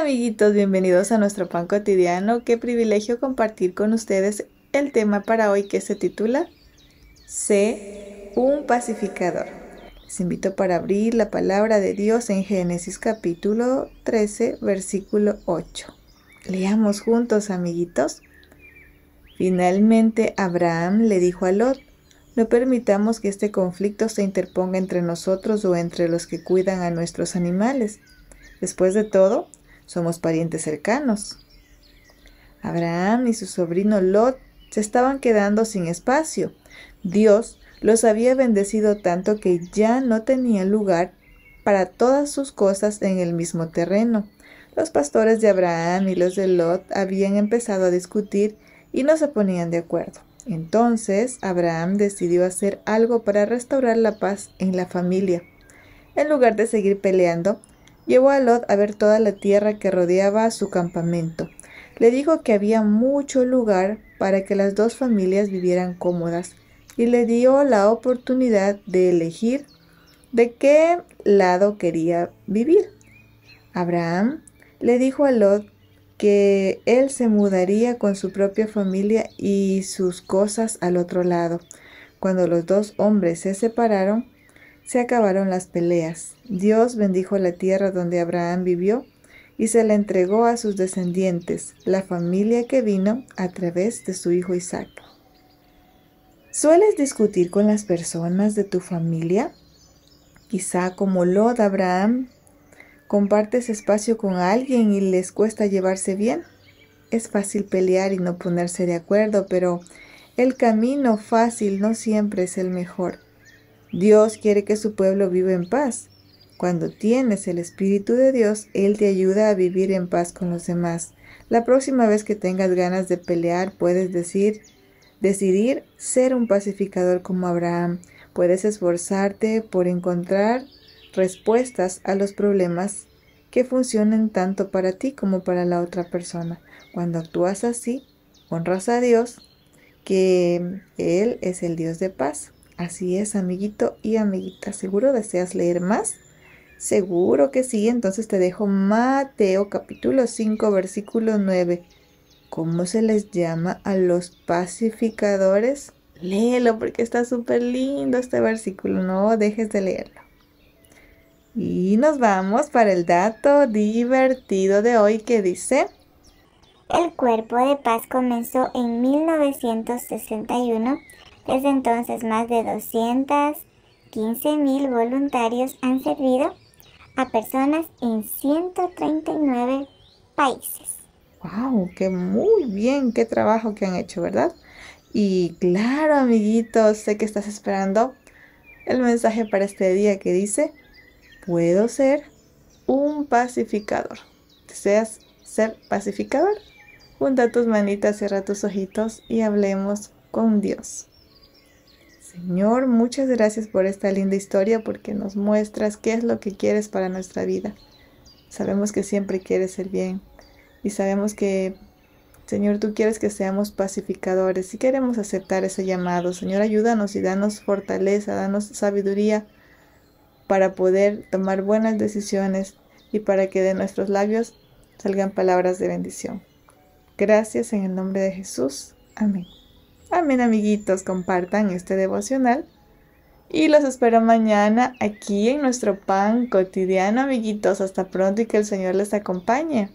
amiguitos, bienvenidos a nuestro pan cotidiano. Qué privilegio compartir con ustedes el tema para hoy que se titula Sé un pacificador. Les invito para abrir la palabra de Dios en Génesis capítulo 13, versículo 8. Leamos juntos, amiguitos. Finalmente Abraham le dijo a Lot, no permitamos que este conflicto se interponga entre nosotros o entre los que cuidan a nuestros animales. Después de todo, somos parientes cercanos. Abraham y su sobrino Lot se estaban quedando sin espacio. Dios los había bendecido tanto que ya no tenían lugar para todas sus cosas en el mismo terreno. Los pastores de Abraham y los de Lot habían empezado a discutir y no se ponían de acuerdo. Entonces Abraham decidió hacer algo para restaurar la paz en la familia. En lugar de seguir peleando, Llevó a Lot a ver toda la tierra que rodeaba su campamento. Le dijo que había mucho lugar para que las dos familias vivieran cómodas y le dio la oportunidad de elegir de qué lado quería vivir. Abraham le dijo a Lot que él se mudaría con su propia familia y sus cosas al otro lado. Cuando los dos hombres se separaron, se acabaron las peleas. Dios bendijo la tierra donde Abraham vivió y se la entregó a sus descendientes, la familia que vino a través de su hijo Isaac. ¿Sueles discutir con las personas de tu familia? Quizá como Lod Abraham, compartes espacio con alguien y les cuesta llevarse bien. Es fácil pelear y no ponerse de acuerdo, pero el camino fácil no siempre es el mejor. Dios quiere que su pueblo viva en paz. Cuando tienes el Espíritu de Dios, Él te ayuda a vivir en paz con los demás. La próxima vez que tengas ganas de pelear, puedes decir, decidir ser un pacificador como Abraham. Puedes esforzarte por encontrar respuestas a los problemas que funcionen tanto para ti como para la otra persona. Cuando actúas así, honras a Dios, que Él es el Dios de paz. Así es, amiguito y amiguita. ¿Seguro deseas leer más? Seguro que sí. Entonces te dejo Mateo capítulo 5 versículo 9. ¿Cómo se les llama a los pacificadores? Léelo porque está súper lindo este versículo. No dejes de leerlo. Y nos vamos para el dato divertido de hoy que dice... El Cuerpo de Paz comenzó en 1961 desde entonces, más de 215 mil voluntarios han servido a personas en 139 países. ¡Wow! ¡Qué muy bien! ¡Qué trabajo que han hecho, ¿verdad? Y claro, amiguitos, sé que estás esperando el mensaje para este día que dice, puedo ser un pacificador. ¿Deseas ser pacificador? Junta tus manitas, cierra tus ojitos y hablemos con Dios. Señor, muchas gracias por esta linda historia porque nos muestras qué es lo que quieres para nuestra vida. Sabemos que siempre quieres el bien y sabemos que, Señor, tú quieres que seamos pacificadores y queremos aceptar ese llamado. Señor, ayúdanos y danos fortaleza, danos sabiduría para poder tomar buenas decisiones y para que de nuestros labios salgan palabras de bendición. Gracias en el nombre de Jesús. Amén. Amén amiguitos, compartan este devocional. Y los espero mañana aquí en nuestro pan cotidiano, amiguitos. Hasta pronto y que el Señor les acompañe.